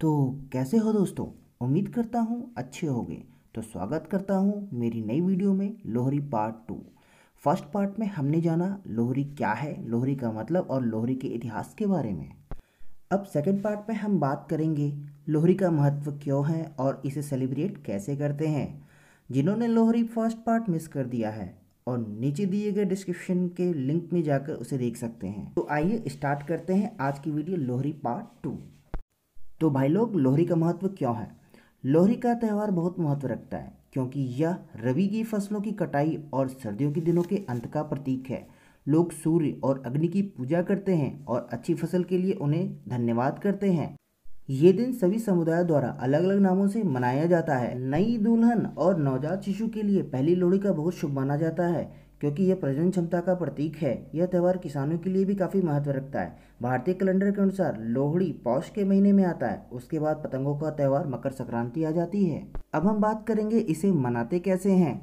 तो कैसे हो दोस्तों उम्मीद करता हूँ अच्छे होगे तो स्वागत करता हूँ मेरी नई वीडियो में Lohri part two first part में हमने जाना लोहरी क्या है लोहरी का मतलब और लोहरी के इतिहास के बारे में अब सेकेंड पार्ट में हम बात करेंगे लोहरी का महत्व क्यों है और इसे सेलिब्रेट कैसे करते हैं जिन्होंने लोहरी फर्स्ट पार्ट मिस कर दिया है और नीचे दिए गए डिस्क्रिप्शन के लिंक में जाकर उसे देख सकते हैं तो आइए स्टार्ट करते हैं आज की वीडियो लोहरी पार्ट टू तो भाई लोग लोहरी का महत्व क्यों है लोहरी का त्यौहार बहुत महत्व रखता है क्योंकि यह रवि की फसलों की कटाई और सर्दियों के दिनों के अंत का प्रतीक है लोग सूर्य और अग्नि की पूजा करते हैं और अच्छी फसल के लिए उन्हें धन्यवाद करते हैं ये दिन सभी समुदायों द्वारा अलग अलग नामों से मनाया जाता है नई दुल्हन और नवजात शिशु के लिए पहली लोहड़ी का बहुत शुभ माना जाता है क्योंकि यह प्रजनन क्षमता का प्रतीक है यह त्यौहार किसानों के लिए भी काफ़ी महत्व रखता है भारतीय कैलेंडर के अनुसार लोहड़ी पौष के महीने में आता है उसके बाद पतंगों का त्यौहार मकर संक्रांति आ जाती है अब हम बात करेंगे इसे मनाते कैसे हैं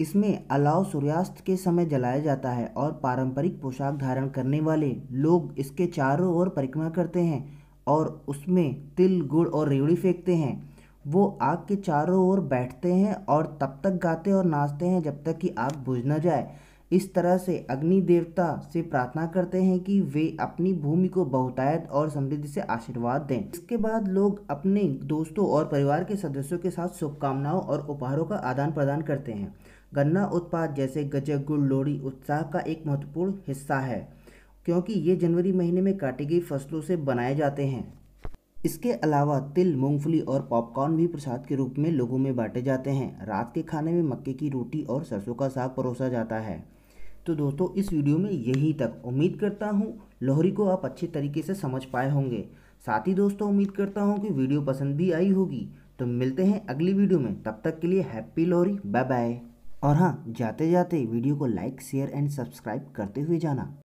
इसमें अलाव सूर्यास्त के समय जलाया जाता है और पारंपरिक पोशाक धारण करने वाले लोग इसके चारों ओर परिक्रमा करते हैं और उसमें तिल गुड़ और रेवड़ी फेंकते हैं वो आग के चारों ओर बैठते हैं और तब तक गाते और नाचते हैं जब तक कि आग बुझ न जाए इस तरह से अग्नि देवता से प्रार्थना करते हैं कि वे अपनी भूमि को बहुतायत और समृद्धि से आशीर्वाद दें इसके बाद लोग अपने दोस्तों और परिवार के सदस्यों के साथ शुभकामनाओं और उपहारों का आदान प्रदान करते हैं गन्ना उत्पाद जैसे गजक गुड़ लोहड़ी उत्साह का एक महत्वपूर्ण हिस्सा है क्योंकि ये जनवरी महीने में काटी गई फसलों से बनाए जाते हैं इसके अलावा तिल मूंगफली और पॉपकॉर्न भी प्रसाद के रूप में लोगों में बांटे जाते हैं रात के खाने में मक्के की रोटी और सरसों का साग परोसा जाता है तो दोस्तों इस वीडियो में यहीं तक उम्मीद करता हूँ लोहरी को आप अच्छे तरीके से समझ पाए होंगे साथ ही दोस्तों उम्मीद करता हूँ कि वीडियो पसंद भी आई होगी तो मिलते हैं अगली वीडियो में तब तक के लिए हैप्पी लोहरी बाय बाय और हाँ जाते जाते वीडियो को लाइक शेयर एंड सब्सक्राइब करते हुए जाना